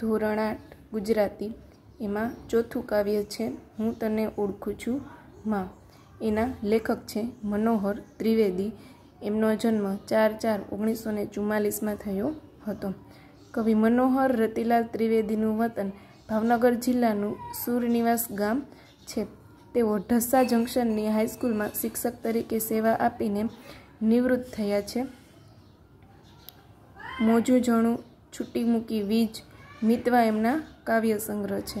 ધોરણ આઠ ગુજરાતી એમાં ચોથું કાવ્ય છે હું તને ઓળખું છું માં એના લેખક છે મનોહર ત્રિવેદી એમનો જન્મ ચાર ચાર ઓગણીસો ને ચુમ્માલીસમાં થયો હતો કવિ મનોહર રતિલાલ ત્રિવેદીનું વતન ભાવનગર જિલ્લાનું સુરનિવાસ ગામ છે તેઓ ઢસા જંકશનની હાઈસ્કૂલમાં શિક્ષક તરીકે સેવા આપીને નિવૃત્ત થયા છે મોજું જણું છૂટી મૂકી વીજ મિતવા એમના કાવ્ય સંગ્રહ છે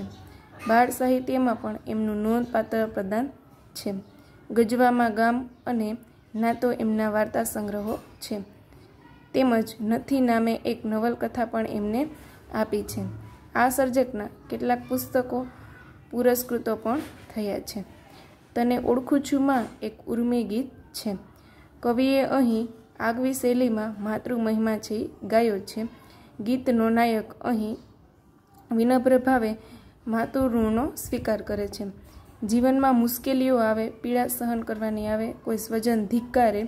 બાળ સાહિત્યમાં પણ એમનું નોંધપાત્ર પ્રદાન છે ગજવામાં ગામ અને નાતો એમના વાર્તા સંગ્રહો છે તેમજ નથી નામે એક નવલકથા પણ એમને આપી છે આ સર્જકના કેટલાક પુસ્તકો પુરસ્કૃતો પણ થયા છે તને ઓળખું છું માં એક ઉર્મી ગીત છે કવિએ અહીં આગવી શૈલીમાં માતૃ મહિમા છે ગાયો છે ગીતનો નાયક અહીં વિનમ્ર ભાવે માતુઋણનો સ્વીકાર કરે છે જીવનમાં મુશ્કેલીઓ આવે પીડા સહન કરવાની આવે કોઈ સ્વજન ધિક્કારે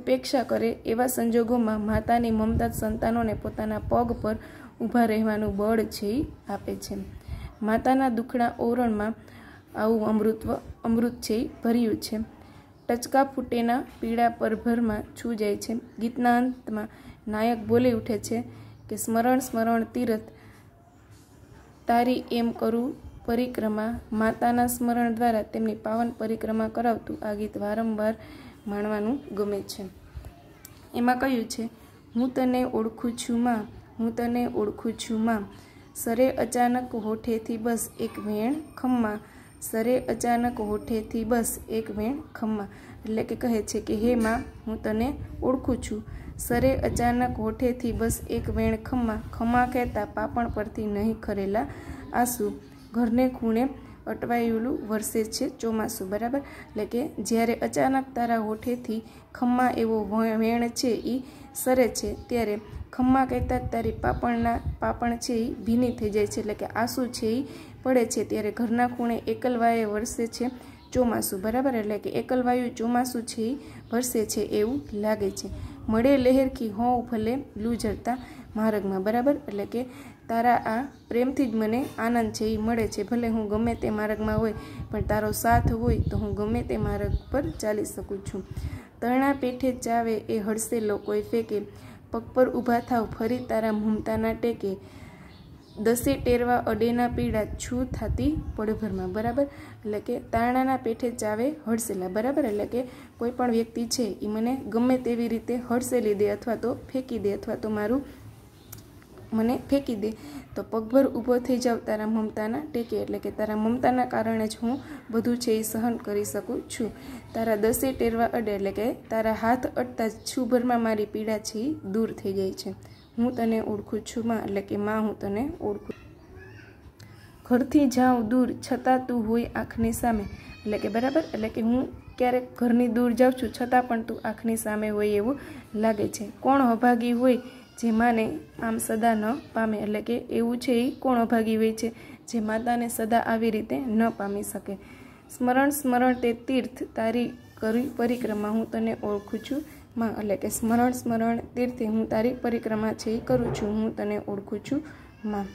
ઉપેક્ષા કરે એવા સંજોગોમાં માતાની મમતા સંતાનોને પોતાના પગ પર ઊભા રહેવાનું બળ છે આપે છે માતાના દુખડા ઓરણમાં આવું અમૃત્વ અમૃત છે ભર્યું છે ટચકા ફૂટેના પીડા પરભરમાં છૂ જાય છે ગીતના અંતમાં નાયક બોલી ઉઠે છે કે સ્મરણ સ્મરણ તીરથ તારી એમ કરું પરિક્રમા માતાના સ્મરણ દ્વારા તેમની પાવન પરિક્રમા કરાવતું આ ગીત વારંવાર માણવાનું ગમે છે એમાં કહ્યું છે હું તને ઓળખું છું માં હું તને ઓળખું છું માં સરે અચાનક હોઠેથી બસ એક વેણ ખમ્મા સરે અચાનક હોઠેથી બસ એક વેણ ખમ્મા એટલે કે કહે છે કે હે માં હું તને ઓળખું છું સરે અચાનક હોઠેથી બસ એક વેણ ખમા ખમા કહેતા પાપણ પરથી નહીં ખરેલા આંસુ ઘરને ખૂણે અટવાયેલું વરસે છે ચોમાસું બરાબર એટલે કે જ્યારે અચાનક તારા હોઠેથી ખમ્મા એવો વેણ છે એ સરે છે ત્યારે ખમ્મા કહેતા તારી પાપણના પાપણ છે એ ભીની થઈ જાય છે એટલે કે આંસુ છે એ પડે છે ત્યારે ઘરના ખૂણે એકલવાએ વરસે છે ચોમાસું બરાબર એટલે કે એકલવાયુ ચોમાસું છે એ વરસે છે એવું લાગે છે મળે લહેરખી હોં ભલે લૂ માર્ગમાં બરાબર એટલે કે તારા આ પ્રેમથી જ મને આનંદ છે એ મળે છે ભલે હું ગમે તે માર્ગમાં હોય પણ તારો સાથ હોય તો હું ગમે તે માર્ગ પર ચાલી શકું છું તરણા પેઠે ચાવે એ હળસે લોકોએ ફેંકે પગ પર ઊભા થાવ ફરી તારા મમતાના ટેકે દસે ટેરવા અડેના પીડા છૂ થતી પડભરમાં બરાબર એટલે કે તાણાના પેઠે ચાવે હડસેલા બરાબર એટલે કે કોઈ પણ વ્યક્તિ છે એ મને ગમે તેવી રીતે હડસેલી દે અથવા તો ફેંકી દે અથવા તો મારું મને ફેંકી દે તો પગભર ઊભો થઈ જાવ તારા મમતાના ટેકે એટલે કે તારા મમતાના કારણે જ હું બધું છે એ સહન કરી શકું છું તારા દસે ટેરવા અડે એટલે કે તારા હાથ અટતા જ છૂભરમાં મારી પીડા છે દૂર થઈ જાય છે હું તને ઓળખું છું માં એટલે કે માં હું તને ઓળખું ઘરથી જાઉં દૂર છતાં તું હોય આંખની સામે એટલે કે બરાબર એટલે કે હું ક્યારેક ઘરની દૂર જાઉં છું છતાં પણ તું આંખની સામે હોય એવું લાગે છે કોણ અભાગી હોય જે માને આમ સદા ન પામે એટલે કે એવું છે એ કોણ અભાગી હોય છે જે માતાને સદા આવી રીતે ન પામી શકે સ્મરણ સ્મરણ તે તીર્થ તારી કરી પરિક્રમા હું તને ઓળખું છું માં એટલે કે સ્મરણ સ્મરણ તીર્થે હું તારી પરિક્રમા છે એ કરું છું હું તને ઓળખું છું માં